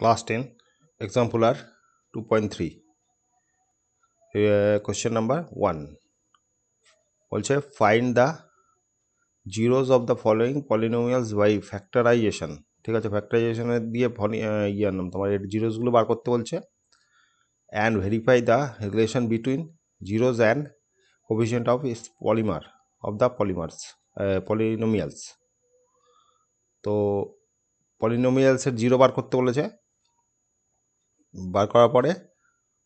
class 10 example are 2.3 uh, question number 1 বলছে find the zeros of the following polynomials by factorization ঠিক আছে ফ্যাক্টরাইজেশনের দিয়ে ইয়ার নাম তোমার এর জিরোজগুলো বার করতে বলছে and verify the relation between zeros and coefficient of is polymer of the polymers polynomials তো পলিনোমিয়ালসের জিরো বার করতে বলেছে বার করার পরে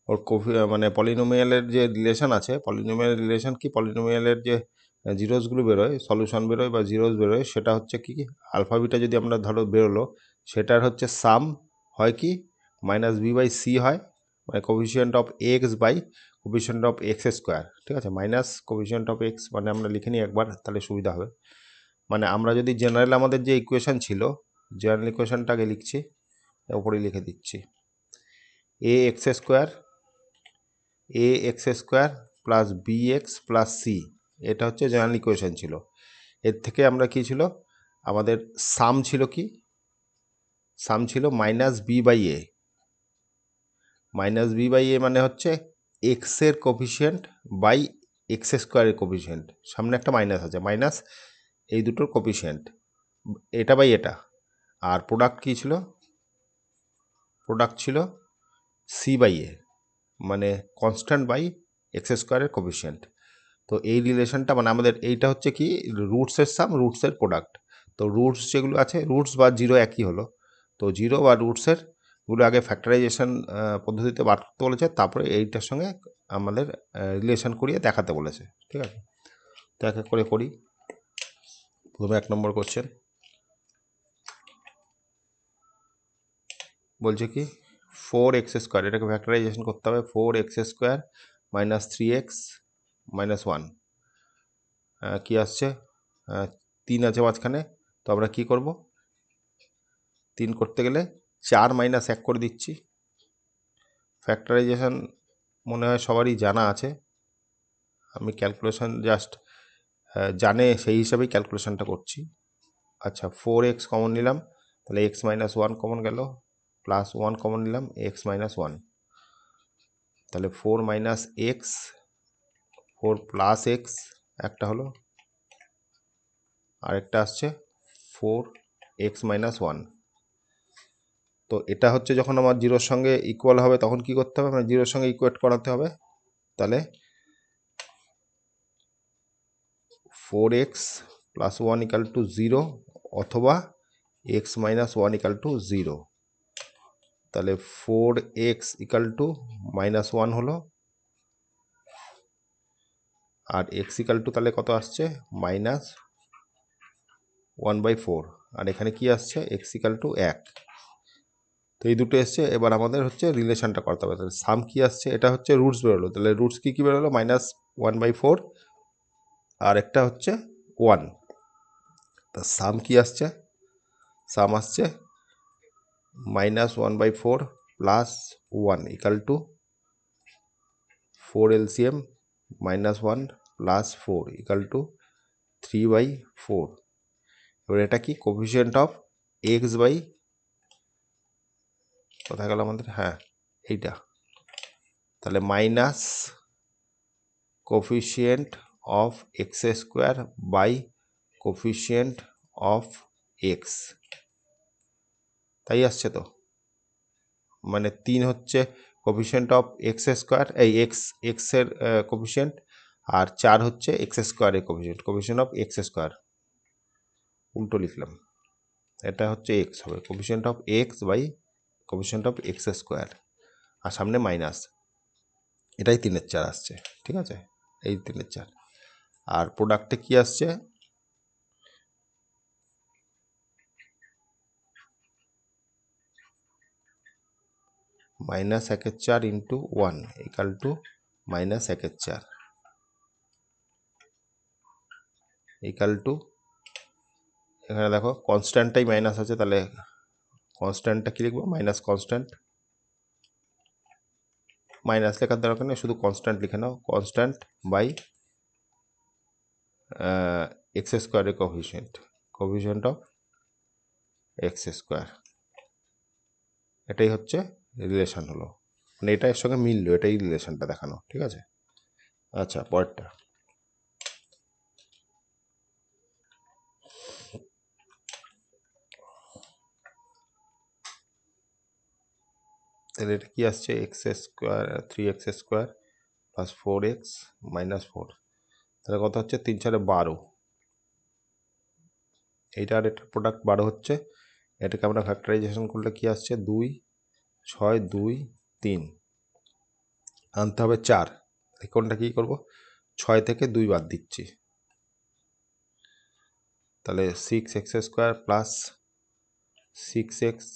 ওর কফি মানে পলিনোমিয়ালের যে রিলেশান আছে পলিনোমিয়াল রিলেশান কি পলিনোমিয়ালের যে জিরোসগুলো বেরোয় সলিউশন বেরোয় বা জিরোস বেরোয় সেটা হচ্ছে কি আলফাবিটা যদি আমরা ধরো বেরোলো সেটার হচ্ছে সাম হয় কি মাইনাস বি বাই সি হয় মানে coefficient of x by coefficient of x square ঠিক আছে মাইনাস কোভিশিয়েন্ট অফ এক্স মানে আমরা লিখে নিই একবার তাহলে সুবিধা হবে মানে আমরা যদি জেনারেল আমাদের যে ইকুয়েশান ছিল জেনারেল ইকুয়েশানটাকে লিখছি ওপরেই লিখে দিচ্ছি A X square A X square plus B X plus C এটা হচ্ছে জেনারেল ইকুয়েশন ছিল এর থেকে আমরা কি ছিল আমাদের সাম ছিল কি সাম ছিল minus B by A minus B by A মানে হচ্ছে এক্সের কোফিসিয়েন্ট বাই এক্স স্কোয়ারের কোফিসিয়েন্ট সামনে একটা মাইনাস আছে মাইনাস এই দুটোর কোফিসিয়েন্ট এটা বাই এটা আর প্রোডাক্ট কী ছিল প্রোডাক্ট ছিল সি বাই এ মানে কনস্ট্যান্ট বাই এক্স স্কোয়ারের কোভিশিয়েন্ট তো এই রিলেশনটা মানে আমাদের এইটা হচ্ছে কি রুটসের সাম রুটসের প্রোডাক্ট তো রুটস যেগুলো আছে রুটস বা জিরো একই হলো তো জিরো বা রুটসের গুলো আগে ফ্যাক্টরাইজেশন পদ্ধতিতে বার করতে বলেছে তারপরে এইটার সঙ্গে আমাদের রিলেশন করিয়ে দেখাতে বলেছে ঠিক আছে তো এক এক করে করি প্রথমে এক নম্বর কোশ্চেন বলছে কি ফোর এক্স স্কোয়ার এটাকে ভ্যাক্টরাইজেশন করতে হবে four x square minus three X minus one কী আসছে তিন আছে মাঝখানে তো আমরা কি করব তিন করতে গেলে চার মাইনাস এক করে দিচ্ছি ফ্যাক্টরাইজেশন মনে হয় সবারই জানা আছে আমি ক্যালকুলেশন জাস্ট জানে সেই হিসাবেই ক্যালকুলেশনটা করছি আচ্ছা ফোর এক্স কমন নিলাম তাহলে এক্স মাইনাস ওয়ান কমন গেল প্লাস ওয়ান কমন নিলাম এক্স মাইনাস ওয়ান তাহলে four minus X four plus X একটা হলো আরেকটা আসছে ফোর এক্স মাইনাস ওয়ান তো এটা হচ্ছে যখন আমার জিরোর সঙ্গে ইকুয়াল হবে তখন কি করতে হবে মানে জিরোর সঙ্গে ইকুয়েট করাতে হবে তাহলে four x plus one equal two zero অথবা X minus one equal two zero তাহলে four X equal two minus one হলো আর এক্স ইকাল টু তাহলে কত আসছে মাইনাস ওয়ান বাই ফোর আর এখানে কি আসছে এক্স ইকাল টু এক তো এই দুটো এসছে এবার আমাদের হচ্ছে রিলেশানটা করতে হবে তাহলে সাম কি আসছে এটা হচ্ছে রুটস বেরোলো তাহলে রুটস কী কী বেরোলো মাইনাস ওয়ান বাই ফোর আর একটা হচ্ছে ওয়ান তা সাম কি আসছে সাম আসছে minus one by four plus one equal to four L C M minus one plus four equal to three by four এবার এটা কি কোফিসিয়েন্ট অফ এক্স বাই কোথায় গেল আমাদের হ্যাঁ এইটা তাহলে minus coefficient of x square by coefficient of X তাই আসছে তো মানে তিন হচ্ছে কোভিশিয়েন্ট অফ এক্স স্কোয়ার এই এক্স এক্সের কোভিশিয়েন্ট আর চার হচ্ছে এক্স স্কোয়ারের coefficient coefficient of x square উল্টো লিখলাম এটা হচ্ছে এক্স হবে coefficient of x by coefficient of x square আর সামনে মাইনাস এটাই তিনের চার আসছে ঠিক আছে এই তিনের চার আর প্রোডাক্টে কি আসছে মাইনাস একের চার into one equal two minus একের চার ইকাল টু এখানে দেখো কনস্ট্যান্টটাই মাইনাস আছে তাহলে কনস্ট্যান্টটা কী লিখবো মাইনাস কনস্ট্যান্ট মাইনাস লেখার দরকার নেই শুধু কনস্ট্যান্ট লিখে নাও কনস্ট্যান্ট বাই এক্স স্কোয়ারের coefficient coefficient of x square এটাই হচ্ছে রিলেশান হলো মানে এটা এর সঙ্গে মিললো এটাই রিলেশানটা দেখানো ঠিক আছে আচ্ছা পরেরটা তাহলে এটা কী আসছে X square three X square plus four X minus four তাহলে কথা হচ্ছে তিন চারে বারো এইটার একটা প্রোডাক্ট বারো হচ্ছে এটাকে আমরা ফ্যাক্টারাইজেশন করলে কি আসছে দুই ছয় দুই তিন আনতে হবে চার কোনটা কী করবো ছয় থেকে দুই বাদ দিচ্ছি তাহলে six X square plus six X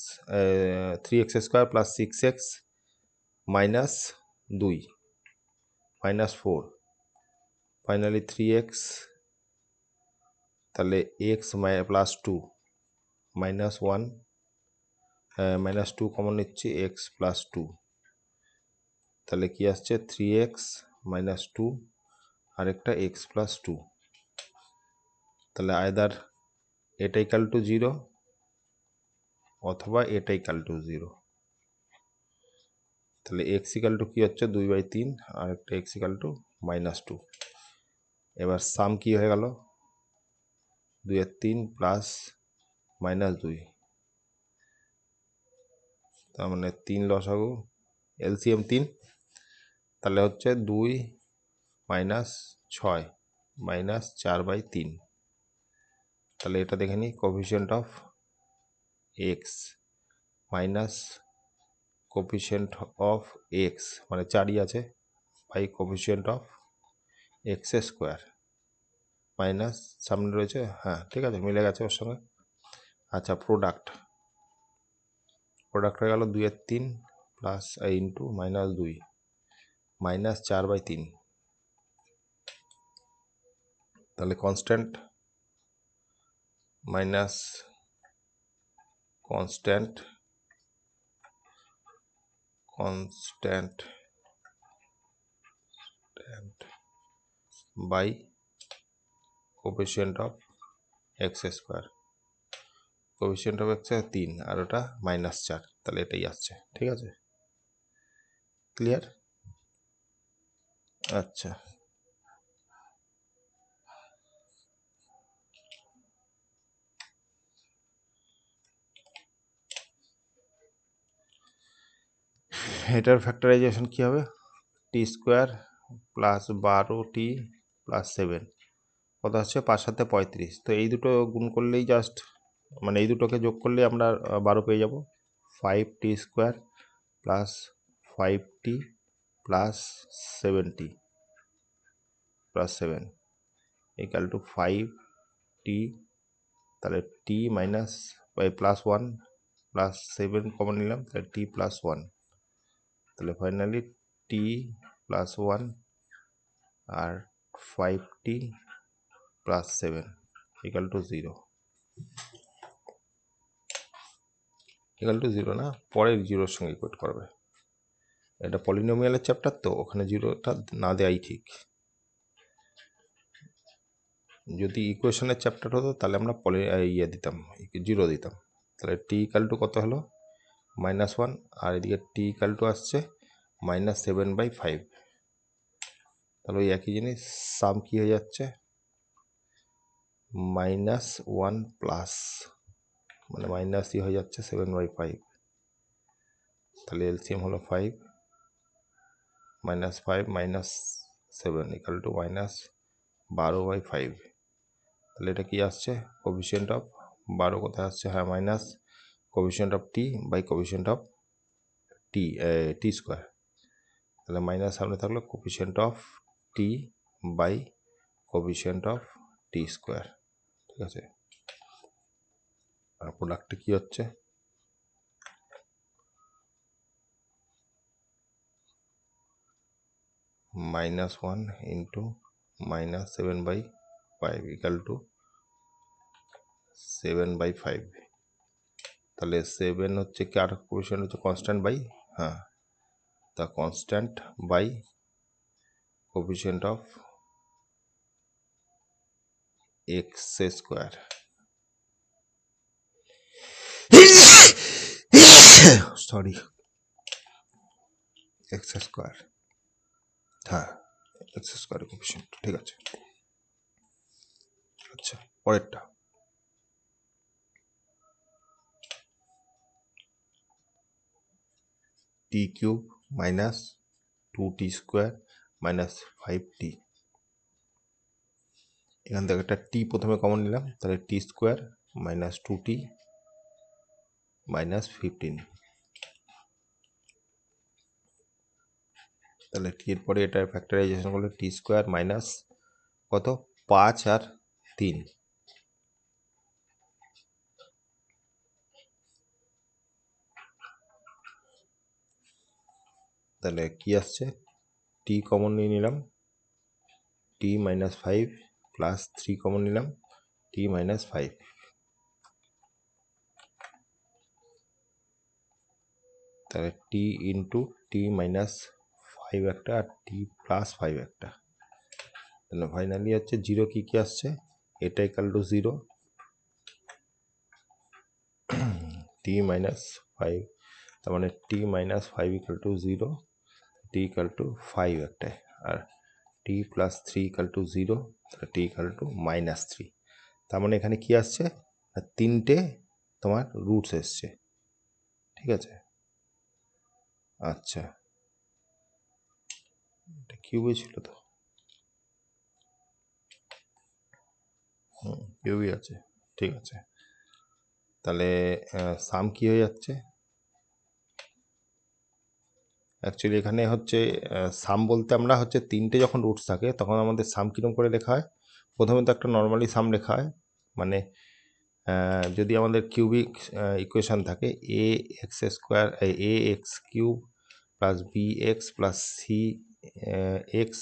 three X square plus six X minus দুই minus four finally three X তাহলে X plus two minus one minus two common নিচ্ছি এক্স প্লাস টু তাহলে কি আসছে থ্রি এক্স মাইনাস টু আরেকটা X plus two তাহলে either এটা equal two zero অথবা এটা ইকাল টু জিরো তাহলে এক্স ইকাল টু কী হচ্ছে দুই বাই তিন আর একটা x equal two minus two এবার সাম কি হয়ে গেল দুই আর তিন প্লাস মাইনাস দুই তার মানে তিন লসাগু এলসিএম তিন তাহলে হচ্ছে দুই মাইনাস ছয় মাইনাস চার বাই তিন তাহলে এটা দেখে নিই coefficient of x minus coefficient of x মানে চারই আছে by coefficient of x square minus সামনে রয়েছে হ্যাঁ ঠিক আছে মিলে গেছে ওর সঙ্গে আচ্ছা প্রোডাক্ট প্রোডাক্ট হয়ে গেল দুইয়ের তিন প্লাস ইন্টু মাইনাস দুই মাইনাস চার বাই তিন তাহলে constant minus constant constant by coefficient of x square coefficient হবে হচ্ছে তিন আর ওটা মাইনাস চার তাহলে এটাই আসছে ঠিক আছে ক্লিয়ার আচ্ছা এটার ফ্যাক্টরাইজেশন কী হবে টি স্কোয়ার প্লাস বারো টি প্লাস সেভেন কত হচ্ছে পাঁচ সাথে পঁয়ত্রিশ তো এই দুটো গুণ করলেই জাস্ট মানে এই দুটোকে যোগ করলে আমরা বারো পেয়ে যাব five T square plus five T plus seventy plus seven equal to five T তাহলে T minus plus one plus seven common নিলাম তাহলে টি প্লাস ওয়ান তাহলে ফাইনালি টি প্লাস ওয়ান আর five T plus seven equal two zero equal two zero না পরের জিরোর সঙ্গে equate করবে এটা পলিনোমিয়ালের চ্যাপ্টার তো ওখানে জিরোটা না দেয়াই ঠিক যদি ইকুয়েশনের চ্যাপ্টার হতো তাহলে আমরা পলি ইয়ে দিতাম জিরো দিতাম তাহলে টি ইকাল টু কত হলো মাইনাস ওয়ান আর এদিকে টি ইকাল টু আসছে মাইনাস সেভেন বাই ফাইভ তাহলে ওই একই জিনিস সাম কী হয়ে যাচ্ছে মাইনাস ওয়ান প্লাস মানে মাইনাস ই হয়ে যাচ্ছে সেভেন বাই ফাইভ তাহলে এলসিএম হলো five minus five minus seven equal two minus বারো বাই ফাইভ তাহলে এটা কি আসছে কোভিশিয়েন্ট অফ বারো কোথায় আসছে হ্যাঁ minus coefficient of T by coefficient of T T square তাহলে মাইনাস সামনে থাকলো coefficient of T by coefficient of T square ঠিক আছে আর প্রোডাক্টে কী হচ্ছে minus one into minus seven by five equal to seven by five তাহলে সেভেন হচ্ছে কি আর কোয়েশন হচ্ছে কনস্ট্যান্ট বাই হ্যাঁ তা constant by coefficient of x square sorry X square हाँ एक्स स्क्वायर कोफिशिएंट ठीक है अच्छा और एक टा T cube minus two T square minus five T এখান टी একটা টি প্রথমে কমন নিলাম তাহলে T square minus two T minus fifteen তাহলে টির পরে এটার ফ্যাক্টরাইজেশন করলে টি স্কোয়ার মাইনাস কত পাঁচ আর তিন তাহলে কি আসছে টি কমন নিয়ে নিলাম T minus five plus three common নিলাম টি মাইনাস ফাইভ তাহলে T into T minus five একটা আর টি প্লাস ফাইভ একটা তাহলে ফাইনালি হচ্ছে জিরো কী কী আসছে এটা equal two zero T minus five তার মানে T minus five equal two zero T equal to five একটাই আর T plus three equal two zero তাহলে T equal two minus three তার মানে এখানে কী আসছে তিনটে তোমার রুটস এসছে ঠিক আছে আচ্ছা এটা কিউবে ছিল তো হুম কিউবই আছে ঠিক আছে তাহলে সাম কী হয়ে যাচ্ছে অ্যাকচুয়ালি এখানে হচ্ছে সাম বলতে আমরা হচ্ছে তিনটে যখন রুটস থাকে তখন আমাদের সাম কীরকম করে লেখা হয় প্রথমে তো একটা নর্মালি সাম লেখা হয় মানে যদি আমাদের কিউবিক ইকুয়েশান থাকে A X square A X cube plus B X plus C X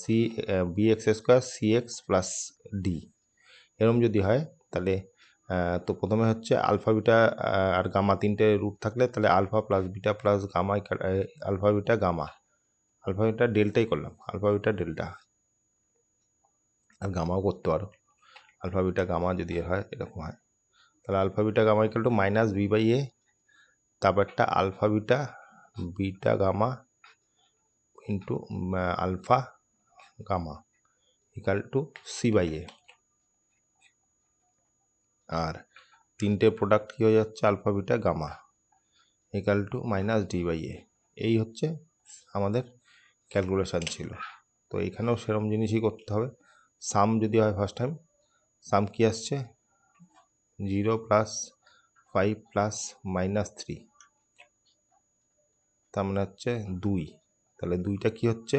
C B X square C X plus D এরম যদি হয় তাহলে তো প্রথমে হচ্ছে আলফা বিটা আর গামা তিনটে রুট থাকলে তাহলে alpha plus beta plus gamma alpha beta gamma alpha beta ডেল্টাই করলাম আলফা বিটা ডেল্টা আর গামাও করতে পারো আলফা বিটা গামা যদি হয় এরকম হয় তাহলে alpha beta gamma equal two minus B by A তারপরটা alpha beta beta gamma into alpha gamma equal to C by A আর তিনটে প্রোডাক্ট কী হয়ে যাচ্ছে alpha beta gamma equal two minus D by A এই হচ্ছে আমাদের calculation ছিল তো এখানেও সেরম জিনিসই করতে হবে সাম যদি হয় ফার্স্ট টাইম সাম কি আসছে zero plus five plus minus three তার মানে হচ্ছে দুই তাহলে দুইটা কি হচ্ছে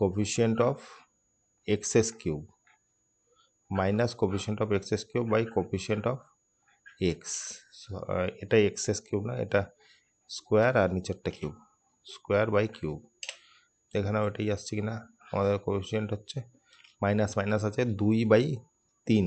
coefficient of X's cube minus coefficient of X's cube by coefficient of x এটা এক্সেস কিউব না এটা স্কোয়ার আর নিচেরটা কিউব স্কোয়ার বাই কিউব এখানে এটাই আসছে কি না আমাদের কোভিশিয়েন্ট হচ্ছে মাইনাস মাইনাস আছে দুই বাই তিন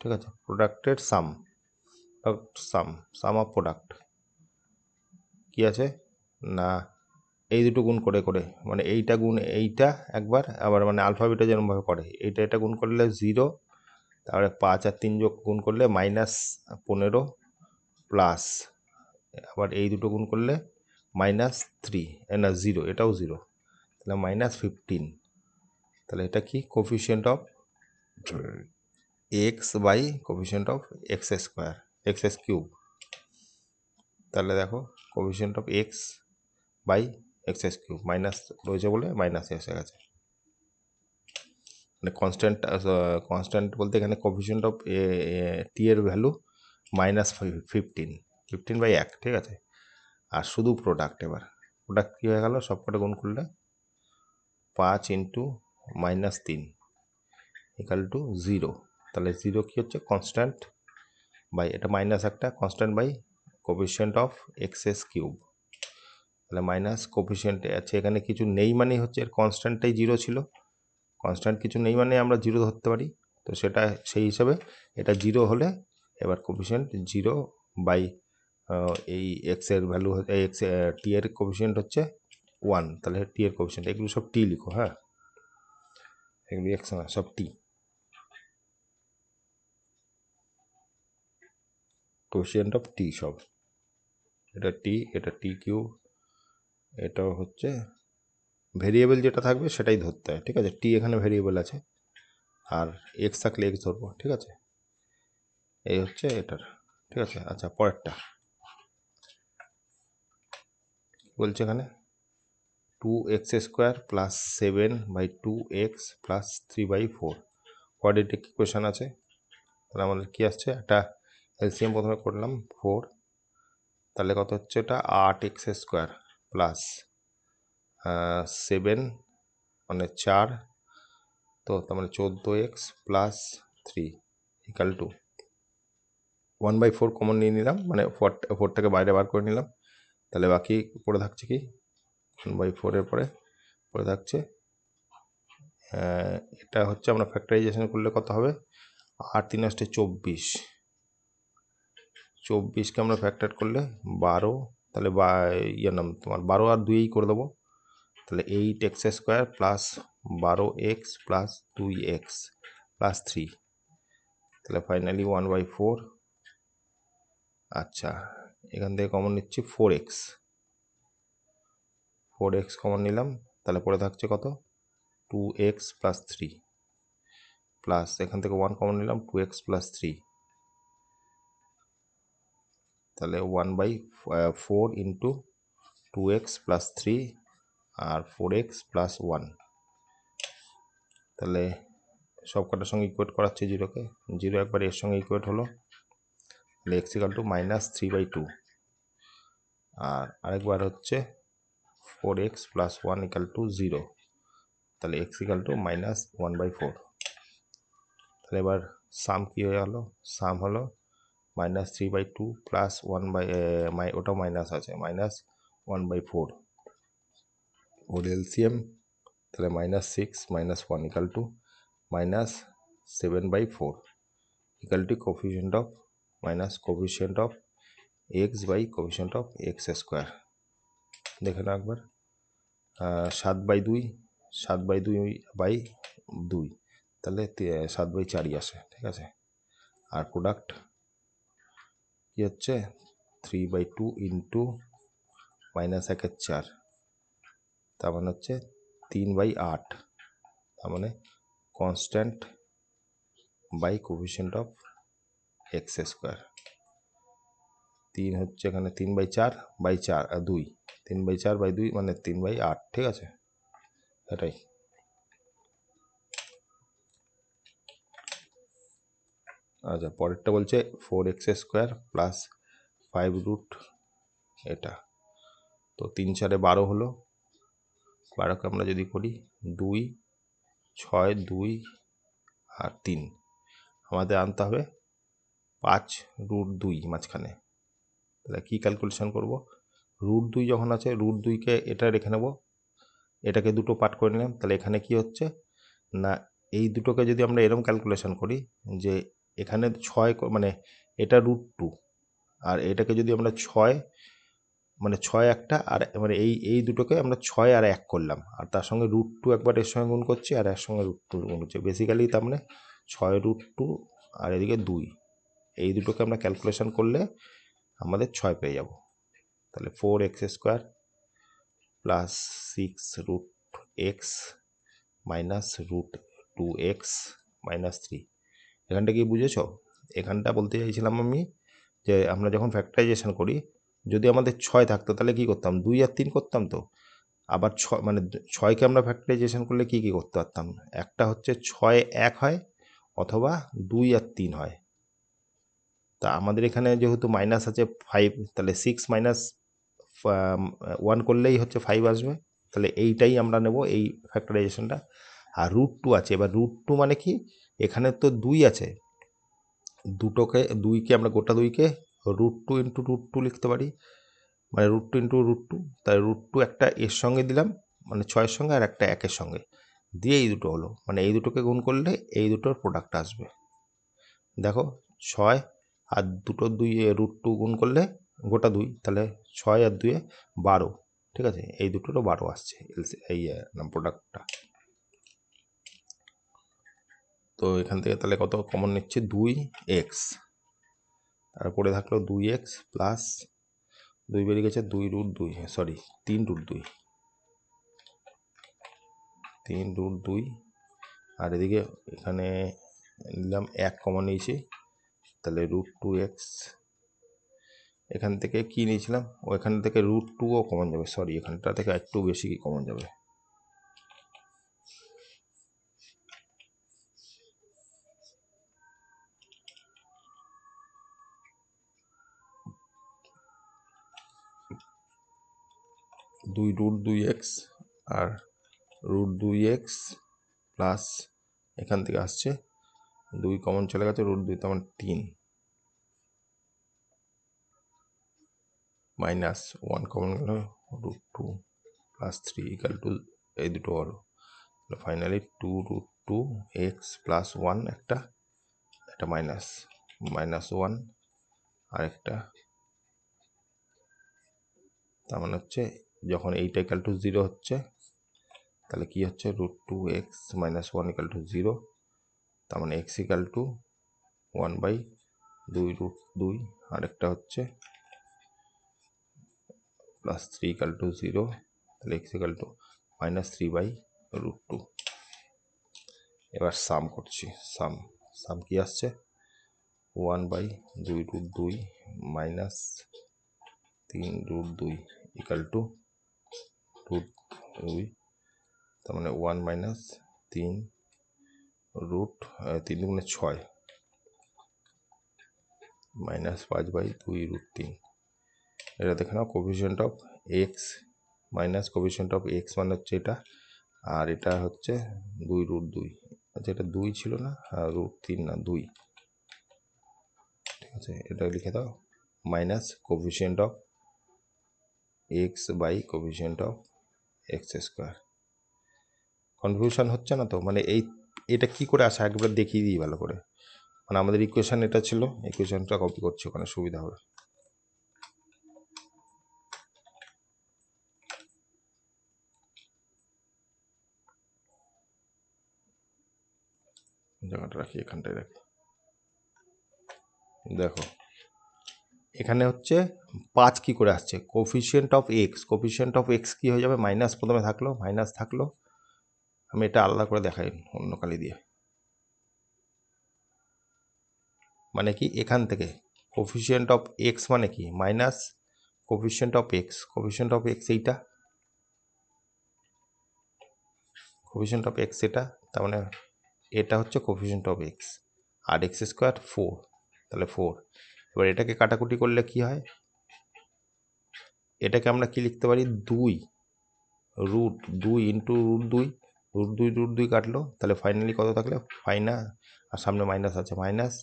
ঠিক আছে প্রোডাক্টের সাম সাম সাম অফ প্রোডাক্ট কী আছে না এই দুটো গুণ করে করে মানে এইটা গুণ এইটা একবার আবার মানে আলফাবেটা যেরকমভাবে করে এইটা এটা গুণ করলে জিরো তারপরে পাঁচ আর তিন যোগ গুণ করলে মাইনাস পনেরো প্লাস আবার এই দুটো গুণ করলে মাইনাস থ্রি না জিরো এটাও জিরো তাহলে মাইনাস ফিফটিন তাহলে এটা কি coefficient of x by coefficient of x square x as cube তাহলে দেখো coefficient of x by x as cube minus রয়েছে বলে মাইনাস এসে গেছে মানে কনস্ট্যান্ট কনস্ট্যান্ট বলতে এখানে কোভিশিয়েন্ট অফ টি এর value minus fifteen fifteen by এক ঠিক আছে আর শুধু প্রোডাক্ট এবার প্রোডাক্ট কী হয়ে গেলো সবকটা গুণ করলে পাঁচ ইন্টু মাইনাস তিন ইকাল টু জিরো তাহলে জিরো কী হচ্ছে কনস্ট্যান্ট বাই এটা মাইনাস একটা constant by coefficient of x's cube তাহলে মাইনাস কোভিশিয়েন্ট আছে এখানে কিছু নেই মানে হচ্ছে এর কনস্ট্যান্টটাই জিরো ছিল কনস্ট্যান্ট কিছু নেই মানে আমরা জিরো ধরতে পারি তো সেটা সেই হিসাবে এটা জিরো হলে এবার কোভিশিয়েন্ট জিরো বাই এই এক্সের ভ্যালু এক্স টি এর কোভিশিয়েন্ট হচ্ছে ওয়ান তাহলে টি এর কোভিশিয়েন্ট এগুলো সব টি লিখো হ্যাঁ এগুলি এক্স না সব টি কোশিয়েন্ট অফ টি সব এটা টি এটা টি কিউ এটাও হচ্ছে ভেরিয়েবল যেটা থাকবে সেটাই ধরতে হয় ঠিক আছে টি এখানে ভেরিয়েবল আছে আর এক্স থাকলে এক্স ধরবো ঠিক আছে এই হচ্ছে এটার ঠিক আছে আচ্ছা পরেরটা বলছে এখানে two x square plus seven by two x plus three by four quadratic equation আছে তাহলে আমাদের কী আসছে একটা এলসিএম প্রথমে করলাম ফোর তাহলে কত হচ্ছে এটা আট এক্স স্কোয়ার প্লাস সেভেন মানে চার তো তার মানে চোদ্দো x plus three equal to one by four common নিয়ে নিলাম মানে ফোর ফোরটাকে বাইরে বার করে নিলাম তাহলে বাকি পড়ে থাকছে কি ওয়ান বাই ফোরের পরে পড়ে থাকছে এটা হচ্ছে আমরা ফ্যাক্টরাইজেশন করলে কত হবে আর তিন চব্বিশ চব্বিশকে আমরা ফ্যাক্টর করলে বারো তাহলে বা ইয়ে নাম তোমার বারো আর দুইই করে দেবো তাহলে এইট এক্স স্কোয়ার প্লাস বারো এক্স প্লাস দুই এক্স প্লাস থ্রি তাহলে ফাইনালি ওয়ান বাই ফোর আচ্ছা এখান থেকে কমন নিচ্ছি four x four x common নিলাম তাহলে পরে থাকছে কত two x plus three plus এখান থেকে ওয়ান কমন নিলাম টু এক্স প্লাস থ্রি তাহলে one by four into two x plus three আর ফোর এক্স প্লাস ওয়ান তাহলে সব কটার সঙ্গে ইকুয়েট করাচ্ছে জিরোকে জিরো একবার এর সঙ্গে ইকুয়েট হলো তাহলে x equal two minus three by two আর আরেকবার হচ্ছে four x plus one equal two zero তাহলে x equal two minus one by four তাহলে এবার সাম কী হয়ে হলো সাম হলো minus three by two plus one by minus आज माइनस वन बोर और एलसीएम तेल minus six minus one equal to minus seven बोर equal to coefficient of minus coefficient of x बफिशियंट of x square देखे ना एक बार सत बुई सत बुई बुई तेल सत बार ही आ प्रोडक्ट কি হচ্ছে 3/2 * -1/4 তার মানে হচ্ছে 3/8 তার মানে constant by coefficient of x2 3 হচ্ছে এখানে 3/4 / 4 / 2 3/4 / 2 মানে 3/8 ঠিক আছে সেটাই আচ্ছা পরেরটা বলছে four x square plus five root এটা তো তিন চারে বারো হলো বারোকে আমরা যদি করি দুই ছয় দুই আর তিন আমাদের আনতে হবে পাঁচ রুট দুই মাঝখানে তাহলে কী ক্যালকুলেশন করব রুট দুই যখন আছে রুট দুইকে এটা রেখে নেব এটাকে দুটো পার্ট করে নিলাম তাহলে এখানে কি হচ্ছে না এই দুটোকে যদি আমরা এরম ক্যালকুলেশন করি যে এখানে ছয় মানে এটা রুট টু আর এটাকে যদি আমরা ছয় মানে ছয় একটা আর মানে এই এই দুটোকে আমরা ছয় আর এক করলাম আর তার সঙ্গে রুট টু একবার এর সঙ্গে গুণ করছি আর এর সঙ্গে রুট টু গুণ করছি বেসিক্যালি তার মানে ছয় রুট টু আর এদিকে দুই এই দুটোকে আমরা ক্যালকুলেশন করলে আমাদের ছয় পেয়ে যাব তাহলে four x square plus six root x minus root two x minus three এখানটা কি বুঝেছ এখানটা বলতে চাইছিলাম আমি যে আমরা যখন ফ্যাক্টারাইজেশান করি যদি আমাদের ছয় থাকতো তাহলে কি করতাম দুই আর তিন করতাম তো আবার ছয় মানে ছয়কে আমরা ফ্যাক্টারাইজেশান করলে কি কি করতে পারতাম একটা হচ্ছে ছয় এক হয় অথবা দুই আর তিন হয় তা আমাদের এখানে যেহেতু মাইনাস আছে ফাইভ তাহলে সিক্স মাইনাস ওয়ান করলেই হচ্ছে ফাইভ আসবে তাহলে এইটাই আমরা নেব এই ফ্যাক্টারাইজেশানটা আর রুট টু আছে এবার রুট টু মানে কি এখানে তো দুই আছে দুটোকে দুইকে আমরা গোটা দুইকে root two into root two লিখতে পারি মানে root two into root two তাই রুট টু একটা এর সঙ্গে দিলাম মানে ছয়ের সঙ্গে আর একটা একের সঙ্গে দিয়ে এই দুটো হলো মানে এই দুটোকে গুণ করলে এই দুটোর প্রোডাক্ট আসবে দেখো ছয় আর দুটো দুই রুট টু গুণ করলে গোটা দুই তাহলে ছয় আর দুয়ে বারো ঠিক আছে এই দুটোরও বারো আসছে এই প্রোডাক্টটা তো এখান থেকে তাহলে কত কমন নিচ্ছে দুই এক্স তারপরে থাকলো দুই এক্স প্লাস দুই বেরিয়ে গেছে দুই রুট দুই সরি তিন রুট দুই তিন রুট দুই আর এদিকে এখানে নিলাম এক কমন নিয়েছি তাহলে রুট টু এক্স এখান থেকে কী নিয়েছিলাম ওইখান থেকে রুট টুও কমন যাবে সরি এখানটা থেকে একটু বেশি কমন যাবে দুই রুট দুই এক্স আর রুট দুই এক্স প্লাস এখান থেকে আসছে দুই কমন চলে গেছে রুট দুই তেমন তিন মাইনাস ওয়ান কমন গেল root two plus three equal to এই দুটো হলো finally two root two x plus one একটা একটা মাইনাস মাইনাস ওয়ান আর একটা তার মানে হচ্ছে যখন এইটা ইকাল টু জিরো হচ্ছে তাহলে কি হচ্ছে root two x minus one equal two zero তার মানে x equal to one by দুই রুট দুই আরেকটা হচ্ছে plus three equal two zero তাহলে x equal two minus three by root two এবার সাম করছি সাম সাম কি আসছে ওয়ান বাই দুই রুট দুই মাইনাস তিন রুট দুই ইকাল টু রুট দুই তার মানে ওয়ান মাইনাস তিন রুট তিন দুগুণে ছয় মাইনাস পাঁচ বাই দুই রুট তিন এটা দেখে নাও coefficient of x minus coefficient of x মানে হচ্ছে এটা আর এটা হচ্ছে দুই রুট দুই আচ্ছা এটা দুই ছিল না হ্যাঁ রুট তিন না দুই ঠিক আছে এটা লিখে দাও minus coefficient of x by coefficient of x square confusion হচ্ছে না তো মানে এই এটা কি করে আসে একবার দেখিয়ে দিই ভালো করে মানে আমাদের ইকুয়েশান এটা ছিল ইকুয়েশানটা কপি করছি ওখানে সুবিধা হবে জায়গাটা রাখি এখানটায় রাখি দেখো এখানে হচ্ছে পাঁচ কি করে আসছে coefficient of x coefficient of x কী হয়ে যাবে মাইনাস প্রথমে থাকলো মাইনাস থাকলো আমি এটা আলাদা করে দেখাই অন্য কালি দিয়ে মানে কি এখান থেকে কোফিসিয়েন্ট অফ এক্স মানে কি minus coefficient of x coefficient of x এইটা কোফিসিয়েন্ট অফ এক্স এটা তার মানে এটা হচ্ছে কোফিসিয়েন্ট অফ এক্স আর এক্স স্কোয়ার ফোর তাহলে ফোর এবার এটাকে কাটাকুটি করলে কি হয় এটাকে আমরা কি লিখতে পারি দুই রুট দুই ইন্টু রুট দুই রুট দুই রুট দুই কাটলো তাহলে ফাইনালি কত থাকলে ফাইনা আর সামনে মাইনাস আছে মাইনাস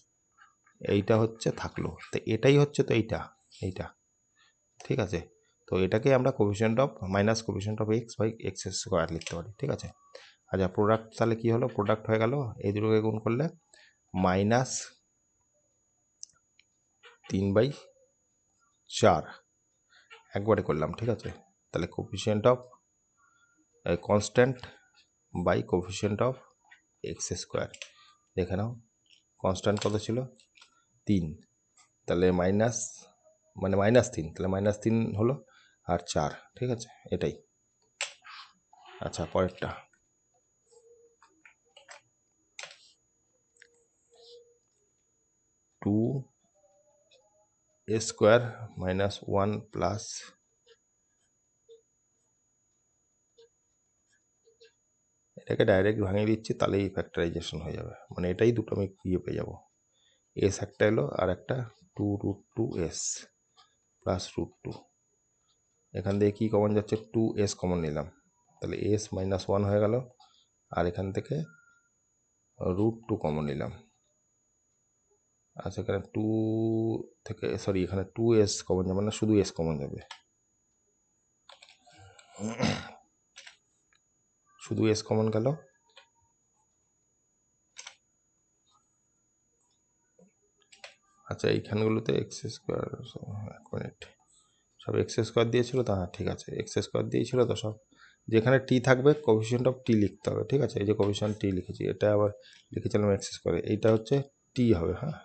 এইটা হচ্ছে থাকলো তো এটাই হচ্ছে তো এইটা এইটা ঠিক আছে তো এটাকে আমরা coefficient of minus coefficient of x by x square লিখতে পারি ঠিক আছে আচ্ছা প্রোডাক্ট তাহলে কী হলো প্রোডাক্ট হয়ে গেল এই দুটোকে গুণ করলে মাইনাস তিন বাই চার একবারে করলাম ঠিক আছে তাহলে coefficient of constant by coefficient of x square দেখে নাও কনস্ট্যান্ট কত ছিল তিন তাহলে মাইনাস মানে মাইনাস তিন তাহলে মাইনাস তিন হলো আর চার ঠিক আছে এটাই আচ্ছা পরেরটা two a square minus one plus এটাকে ডাইরেক্ট ভাঙিয়ে দিচ্ছি তাহলে এই ফ্যাক্টারাইজেশন হয়ে যাবে মানে এটাই দুটো আমি ইয়ে পেয়ে যাবো এস একটা এলো আর একটা two root two s plus root two এখান থেকে কী কমন যাচ্ছে টু এস কমন নিলাম তাহলে এস মাইনাস ওয়ান হয়ে গেল আর এখান থেকে রুট টু কমন নিলাম আচ্ছা এখানে টু থেকে সরি এখানে টু এস কমন যাবে না শুধু এস কমন যাবে শুধু এস কমন গেল আচ্ছা এইখানগুলোতে এক্স স্কোয়ার এক মিনিট সব এক্স স্কোয়ার দিয়েছিল তা হ্যাঁ ঠিক আছে এক্স স্কোয়ার দিয়েছিল তো সব যেখানে টি থাকবে কোভিশন অফ টি লিখতে হবে ঠিক আছে এই যে কভিশন টি লিখেছি এটা আবার লিখেছিলাম এক্স স্কোয়ারে এইটা হচ্ছে টি হবে হ্যাঁ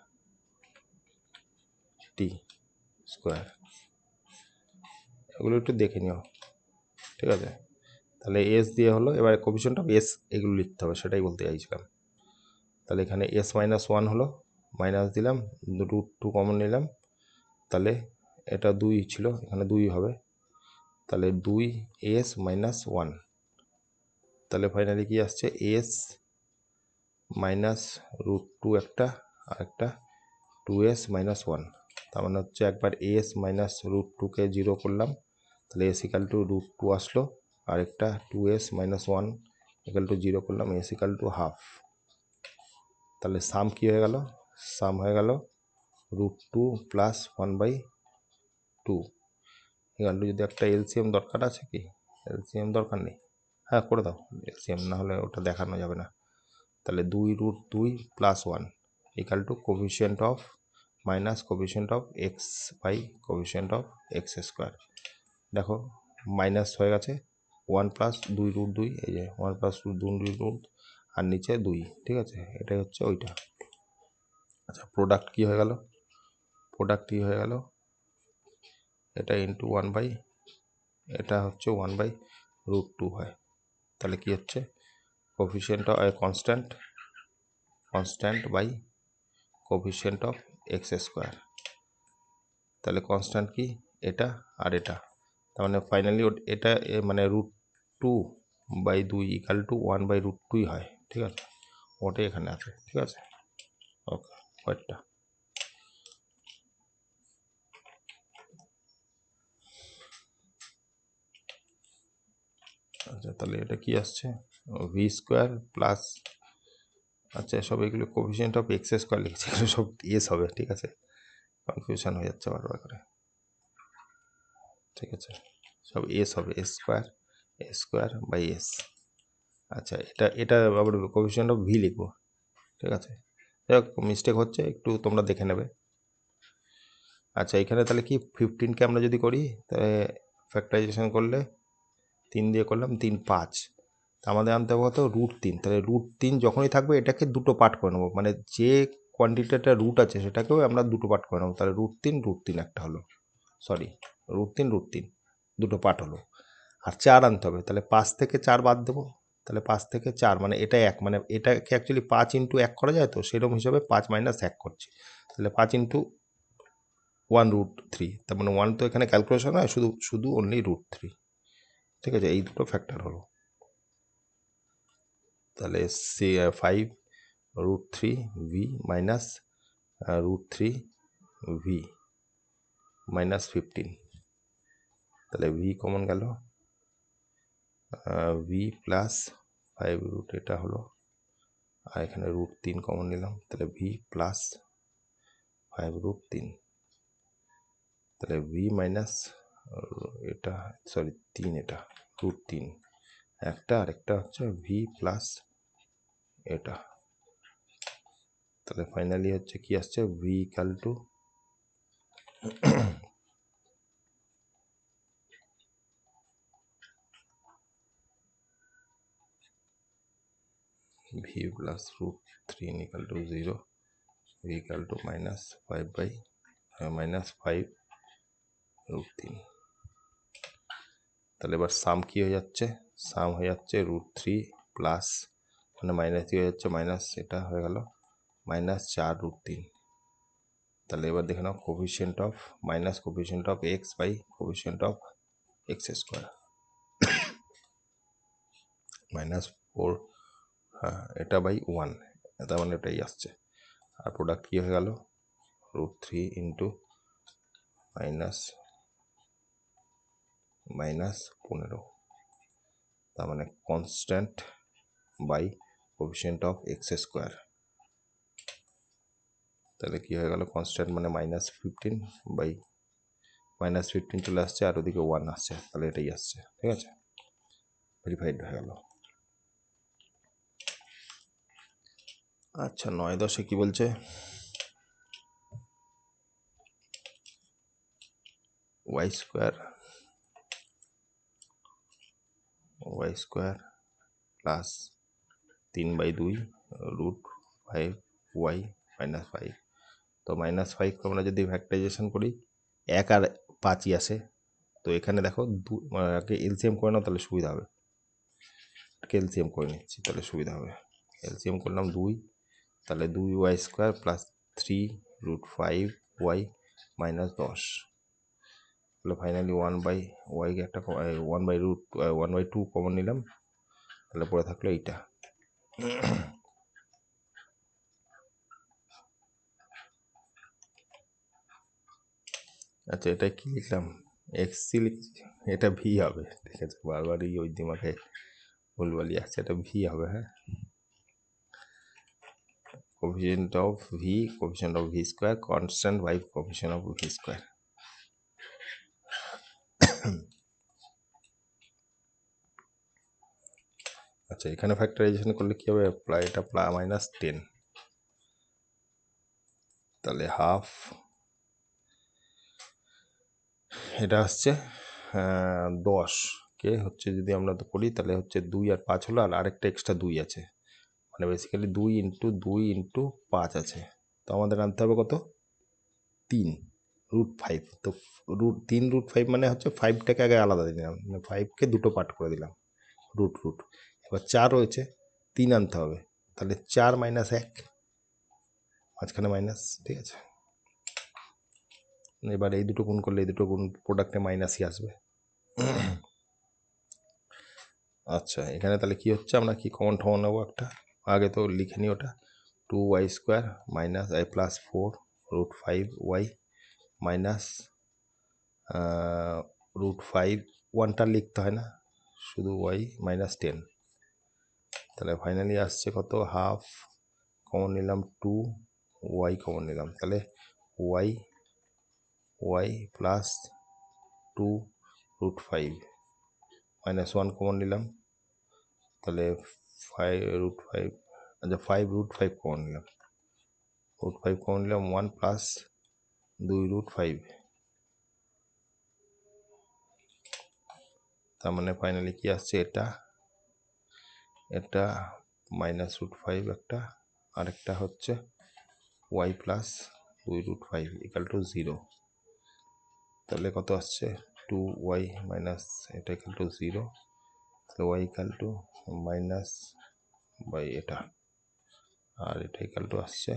টি স্কোয়ার এগুলো একটু দেখে নিও ঠিক আছে তাহলে এস দিয়ে হলো এবার কোভিশনটা এস এগুলো লিখতে হবে সেটাই বলতে চাইছিলাম তাহলে এখানে এস মাইনাস ওয়ান হলো মাইনাস দিলাম দুটো টু কমন নিলাম তাহলে এটা দুই ছিল এখানে দুই হবে তাহলে দুই এস মাইনাস ওয়ান তাহলে ফাইনালি কি আসছে এস মাইনাস রুট টু একটা আর একটা টু এস মাইনাস ওয়ান তার মানে হচ্ছে একবার এস মাইনাস রুট টুকে জিরো করলাম তাহলে s equal to root two আসলো আরেকটা two s minus one equal two zero করলাম এস ইকাল টু হাফ তাহলে সাম কী হয়ে গেল সাম হয়ে গেল root two plus one by two equal to যদি একটা এলসিএম দরকার আছে কি এলসিএম দরকার নেই হ্যাঁ করে দাও এলসিএম না হলে ওটা দেখানো যাবে না তাহলে দুই রুট দুই plus one equal to coefficient of minus coefficient of x by coefficient of x square দেখো মাইনাস হয়ে গেছে ওয়ান প্লাস দুই রুট দুই এই যে ওয়ান প্লাস দুই দুই রুট আর নিচে দুই ঠিক আছে এটাই হচ্ছে ওইটা আচ্ছা প্রোডাক্ট কী হয়ে গেল প্রোডাক্ট কী হয়ে গেল এটা ইন্টু ওয়ান বাই এটা হচ্ছে ওয়ান বাই রুট টু হয় তাহলে কি হচ্ছে coefficient constant constant by coefficient of x square তাহলে কনস্ট্যান্ট কি এটা আর এটা তার মানে ফাইনালি এটা মানে রুট টু বাই দুই equal to one by root টুই হয় ঠিক আছে ওটাই এখানে আছে ঠিক আছে ওকে কয়েকটা আচ্ছা তাহলে এটা কি আসছে ভি স্কোয়ার প্লাস আচ্ছা সব এগুলো কোভিশিয়েন্ট অফ এক্স স্কোয়ার লিখেছে এগুলো সব এস হবে ঠিক আছে কনফিউশন হয়ে যাচ্ছে বারবার করে ঠিক আছে সব এস হবে s square s square by s আচ্ছা এটা এটা আবার কোভিশিয়েন্ট অফ ভি লিখবো ঠিক আছে যাই মিস্টেক হচ্ছে একটু তোমরা দেখে নেবে আচ্ছা এখানে তাহলে কি ফিফটিনকে আমরা যদি করি তাহলে ফ্যাক্টারাইজেশন করলে তিন দিয়ে করলাম তিন পাঁচ আমাদের আনতে হবে কথা রুট তিন তাহলে রুট তিন যখনই থাকবে এটাকে দুটো পার্ট করে নেবো মানে যে কোয়ান্টিটিটা রুট আছে সেটাকেও আমরা দুটো পার্ট করে নেবো তাহলে রুট তিন রুট তিন একটা হলো সরি রুট তিন রুট তিন দুটো পার্ট হলো আর চার আনতে হবে তাহলে পাঁচ থেকে চার বাদ দেবো তাহলে পাঁচ থেকে চার মানে এটা এক মানে এটাকে অ্যাকচুয়ালি পাঁচ ইন্টু এক করা যায় তো সেরকম হিসাবে পাঁচ মাইনাস এক করছি তাহলে পাঁচ ইন্টু ওয়ান রুট থ্রি তার মানে ওয়ান তো এখানে ক্যালকুলেশন হয় শুধু শুধু অনলি রুট থ্রি ঠিক আছে এই দুটো ফ্যাক্টর হলো তাহলে c five root three v minus root three v minus fifteen তাহলে ভি কমন গেল ভি প্লাস ফাইভ রুট এটা হলো আর এখানে রুট তিন কমন নিলাম তাহলে ভি প্লাস ফাইভ রুট তিন তাহলে ভি মাইনাস uh, এটা সরি তিন এটা রুট তিন एक प्लस एट फाइनल कि equal to v plus root three equal to zero minus five by five root तीन তাহলে এবার সাম কি হয়ে যাচ্ছে সাম হয়ে যাচ্ছে রুট থ্রি প্লাস মানে মাইনাস থ্রি হয়ে যাচ্ছে মাইনাস এটা হয়ে গেল মাইনাস চার রুট তিন তাহলে এবার দেখে নাও coefficient of minus coefficient of x by coefficient of x square minus four হ্যাঁ এটা বাই ওয়ান তার মানে এটাই আসছে আর প্রোডাক্ট কী হয়ে গেল root three into minus minus পনেরো তার মানে constant by coefficient of x square তাহলে কী হয়ে গেল কনস্ট্যান্ট মানে minus fifteen by minus fifteen চলে আসছে আর ওদিকে ওয়ান আসছে তাহলে এটাই আসছে ঠিক আছে ভেরিফাইড হয়ে গেল আচ্ছা নয় দশে কী বলছে y square y square plus তিন বাই দুই root five y minus five তো মাইনাস ফাইভ আমরা যদি ভ্যাক্টারাইজেশন করি এক আর পাঁচই আসে তো এখানে দেখো দু এলসিএম করে নাও তাহলে সুবিধা হবে ক্যালসিয়াম করে নিচ্ছি তাহলে সুবিধা হবে ক্যালসিয়াম করলাম দুই তাহলে দুই y square plus three root five y minus দশ ল ফাইনালি 1 বাই y এরটা কো 1 বাই √ 1 বাই 2 কমন নিলাম তাহলে পড়ে থাকলো এইটা আচ্ছা এটা কি লিখলাম x সিল এটা v হবে দেখেছ বারবারই ওই ডিমাতে বলবলি আছে তো v হবে হ্যাঁ কোভিন দব v coefficient of v square constant ওয়াইফ কোএফিসিয়েন্ট অফ u স্কয়ার আচ্ছা এখানে ফ্যাক্টরাইজেশন করলে কী হবে এটা প্লা মাইনাস টেন তাহলে হাফ এটা হচ্ছে দশ কে হচ্ছে যদি আমরা তো করি তাহলে হচ্ছে দুই আর পাঁচ হলো আর আরেকটা এক্সট্রা দুই আছে মানে বেসিক্যালি দুই ইন্টু দুই ইন্টু পাঁচ আছে তো আমাদের আনতে হবে কত তিন রুট ফাইভ তো রুট তিন রুট ফাইভ মানে হচ্ছে ফাইভটাকে আগে আলাদা দিলাম মানে ফাইভকে দুটো পার্ট করে দিলাম রুট রুট এবার চার রয়েছে তিন আনতে হবে তাহলে চার মাইনাস এক মাঝখানে মাইনাস ঠিক আছে এবার এই দুটো গুণ করলে এই দুটো গুণ প্রোডাক্টে মাইনাসই আসবে আচ্ছা এখানে তাহলে কি হচ্ছে আমরা কি কমন ঠমন নেবো একটা আগে তো লিখে নিই ওটা two y square minus I plus four root five y minus root five ওয়ানটা লিখতে হয় না শুধু ওয়াই মাইনাস টেন তাহলে ফাইনালি আসছে কত হাফ কমন নিলাম টু ওয়াই কমন নিলাম তাহলে y y plus two root five minus one common নিলাম তাহলে ফাইভ রুট ফাইভ আচ্ছা ফাইভ রুট ফাইভ কমন নিলাম রুট ফাইভ কমন নিলাম ওয়ান প্লাস দুই রুট ফাইভ তার মানে ফাইনালি কী আসছে এটা একটা মাইনাস রুট ফাইভ একটা আরেকটা হচ্ছে ওয়াই প্লাস দুই root five equal two zero তাহলে কত আসছে টু ওয়াই মাইনাস এটা ইকাল টু জিরো তাহলে y equal two minus by এটা আর এটা ইকাল টু আসছে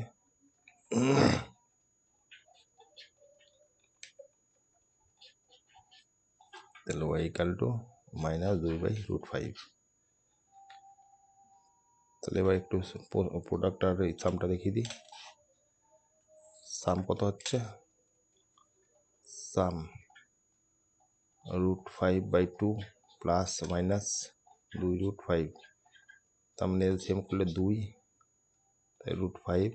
তাহলে ওয়াই ইকাল টু মাইনাস দুই বাই রুট ফাইভ তাহলে এবার একটু প্রোডাক্ট আর এই সামটা দেখিয়ে দিই সাম কত হচ্ছে sum root five by two plus minus দুই রুট ফাইভ তার মানে এলসিএম করলে দুই তাই রুট ফাইভ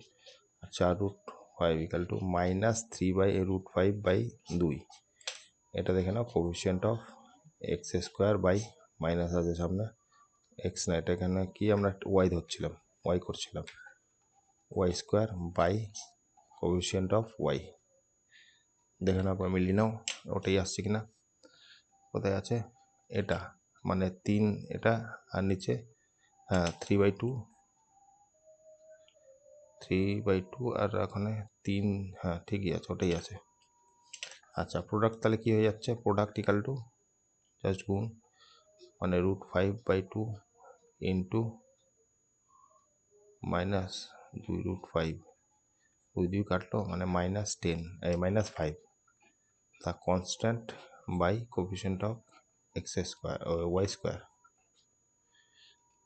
আর চার root five equal two minus three by root five by দুই এটা দেখে নাও coefficient of x square by minus আছে সামনে এক্স না এটা এখানে কি আমরা ওয়াই ধরছিলাম ওয়াই করছিলাম y square by coefficient of y দেখে নাও মিলিয়ে নাও ওটাই আসছে কিনা কোথায় আছে এটা মানে তিন এটা আর নিচে হ্যাঁ three by two three by two আর ওখানে তিন হ্যাঁ ঠিকই আছে ওটাই আছে আচ্ছা প্রোডাক্ট তাহলে কী হয়ে যাচ্ছে প্রোডাক্ট ইকাল টু জাস্ট গুণ মানে root five by two into minus দুই রুট ফাইভ দুই দুই কাটলো মানে মাইনাস টেন এই মাইনাস ফাইভ তা কনস্ট্যান্ট বাই কোভিশনটা of x square y square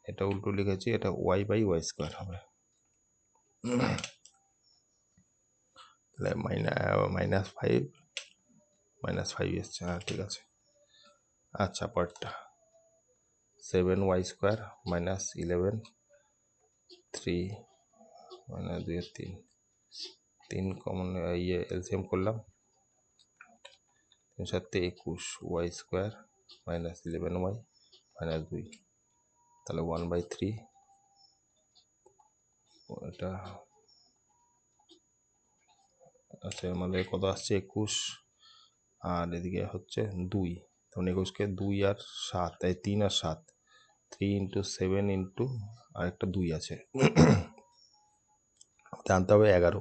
এটা উল্টো লিখেছি এটা ওয়াই বাই ওয়াই স্কোয়ার হবে তাহলে মাইনা মাইনাস ফাইভ মাইনাস ফাইভ এসছে হ্যাঁ ঠিক আছে আচ্ছা পরটা seven y square minus eleven three minus দুই তিন তিন কমন ইয়ে এলসিএম করলাম তিন সাথে একুশ y square minus eleven y minus দুই তাহলে ওয়ান বাই থ্রি এটা আচ্ছা আমাদের কত আসছে একুশ আর এদিকে হচ্ছে দুই তখন মানে একুশকে দুই আর সাত এই তিন আর সাত থ্রি ইন্টু সেভেন ইন্টু আর একটা দুই আছে জানতে হবে এগারো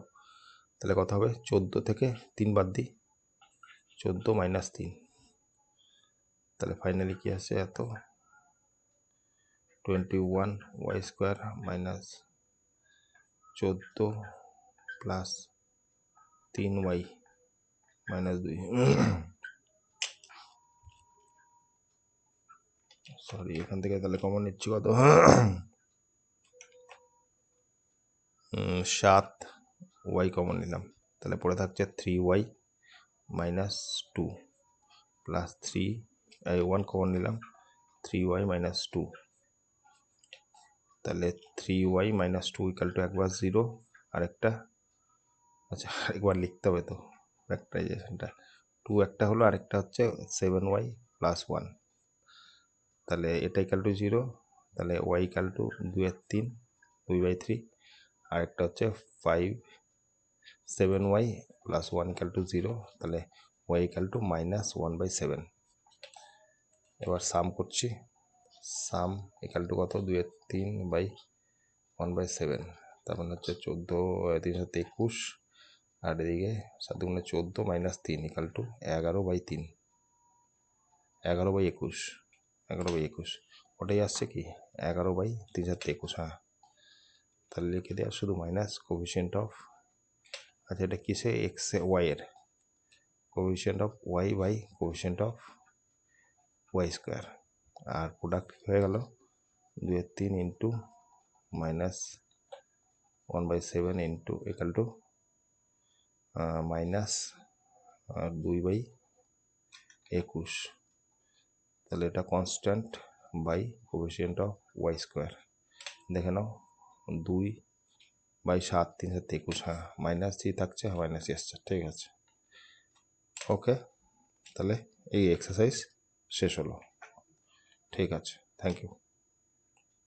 তাহলে কথা হবে চোদ্দো থেকে তিন বাদ দিই চোদ্দো মাইনাস তিন তাহলে ফাইনালি কী আছে এত twenty one y square minus চোদ্দো প্লাস তিন ওয়াই মাইনাস দুই সরি এখান থেকে তাহলে কমন নিচ্ছি কত সাত ওয়াই কমন নিলাম তাহলে পড়ে থাকছে three y minus two plus three one common নিলাম থ্রি ওয়াই মাইনাস টু তাহলে three y minus two equal two একবার জিরো আরেকটা আচ্ছা আরেকবার লিখতে হবে তো ফ্যাক্টারাইজেশনটা টু একটা হলো আরেকটা হচ্ছে সেভেন ওয়াই প্লাস ওয়ান তাহলে এটা ইকাল টু জিরো তাহলে ওয়াই ইকাল টু দুই আর তিন দুই বাই থ্রি আর একটা হচ্ছে five seven y plus one equal two zero তাহলে y equal two minus one by seven এবার সাম করছি সাম ইকাল টু কত দুই তিন বাই ওয়ান বাই সেভেন তার মানে হচ্ছে চোদ্দো তিনশো একুশ আর এদিকে সাত গুণে চোদ্দো মাইনাস তিন ইকাল টু এগারো বাই তিন এগারো বাই একুশ এগারো বাই একুশ ওটাই আসছে কি এগারো বাই তিন হাজার একুশ হ্যাঁ তাহলে লিখে দেওয়া শুধু মাইনাস কোভিশিয়েন্ট অফ আচ্ছা এটা কিসে এক্স ওয়াইয়ের coefficient of y by coefficient of y square আর প্রোডাক্ট হয়ে গেল দুয়ের তিন into minus one by seven into equal two minus দুই বাই একুশ তাহলে এটা constant by coefficient of y square দেখে নাও দুই বাই সাত তিন সাত একুশ হ্যাঁ মাইনাস থ্রি থাকছে হ্যাঁ মাইনাস আসছে ঠিক আছে ওকে তাহলে এই এক্সারসাইজ শেষ হলো ঠিক আছে থ্যাংক ইউ